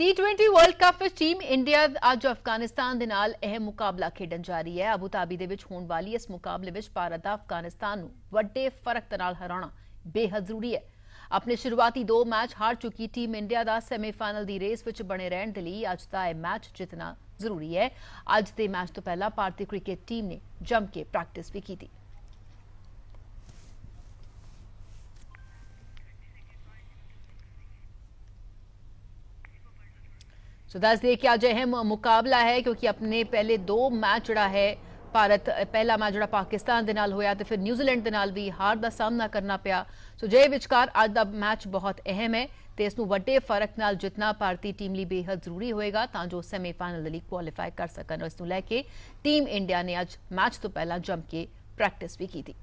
T20 world cup ਵਿੱਚ team India ਅੱਜ ਅਫਗਾਨਿਸਤਾਨ ਦੇ ਨਾਲ ਅਹਿਮ ਮੁਕਾਬਲਾ ਖੇਡਣ ਜਾ ਰਹੀ ਹੈ ਅਬੂ ਧਾਬੀ ਦੇ ਵਿੱਚ ਹੋਣ ਵਾਲੀ ਇਸ ਮੁਕਾਬਲੇ ਵਿੱਚ ਭਾਰਤ ਦਾ ਅਫਗਾਨਿਸਤਾਨ ਨੂੰ ਵੱਡੇ ਫਰਕ ਨਾਲ ਹਰਾਉਣਾ ਬੇਹੱਦ ਜ਼ਰੂਰੀ ਹੈ ਆਪਣੇ ਸ਼ੁਰੂਆਤੀ ਦੋ ਮੈਚ ਹਾਰ ਚੁੱਕੀ ਟੀਮ ਇੰਡੀਆ ਦਾ ਸੈਮੀਫਾਈਨਲ ਦੀ ਰੇਸ ਵਿੱਚ ਬਣੇ ਰਹਿਣ ਦੇ ਲਈ ਅੱਜ ਦਾ ਇਹ ਮੈਚ ਜਿੱਤਣਾ ਜ਼ਰੂਰੀ ਹੈ ਅੱਜ ਦੇ ਮੈਚ ਤੋਂ ਪਹਿਲਾਂ ਭਾਰਤੀ ਕ੍ਰਿਕਟ ਟੀਮ ਨੇ ਜੰਮ ਕੇ ਪ੍ਰੈਕਟਿਸ ਵੀ ਕੀਤੀ सो दस दिए कि आज अहम ਮੁਕਾਬਲਾ ਹੈ ਕਿਉਂਕਿ ਆਪਣੇ ਪਹਿਲੇ ਦੋ ਮੈਚ ਜਿਹੜਾ ਹੈ ਭਾਰਤ ਪਹਿਲਾ ਮੈਚ ਜਿਹੜਾ ਪਾਕਿਸਤਾਨ ਦੇ ਨਾਲ ਹੋਇਆ ਤੇ ਫਿਰ ਨਿਊਜ਼ੀਲੈਂਡ ਦੇ ਨਾਲ ਵੀ ਹਾਰ ਦਾ ਸਾਹਮਣਾ ਕਰਨਾ ਪਿਆ ਸੋ ਜੇ ਵਿਚਕਾਰ ਅੱਜ ਦਾ ਮੈਚ ਬਹੁਤ ਅਹਿਮ ਹੈ ਤੇ ਇਸ ਨੂੰ ਵੱਡੇ ਫਰਕ ਨਾਲ ਜਿੱਤਣਾ ਭਾਰਤੀ ਟੀਮ ਲਈ ਬੇहद ਜ਼ਰੂਰੀ ਹੋਏਗਾ ਤਾਂ ਜੋ ਸੈਮੀਫਾਈਨਲ ਲਈ ਕੁਆਲੀਫਾਈ ਕਰ ਸਕਣ ਉਸ ਨੂੰ ਲੈ ਕੇ ਟੀਮ ਇੰਡੀਆ ਨੇ ਅੱਜ ਮੈਚ ਤੋਂ ਪਹਿਲਾਂ ਜੰਮ ਕੇ ਪ੍ਰੈਕਟਿਸ ਵੀ ਕੀਤੀ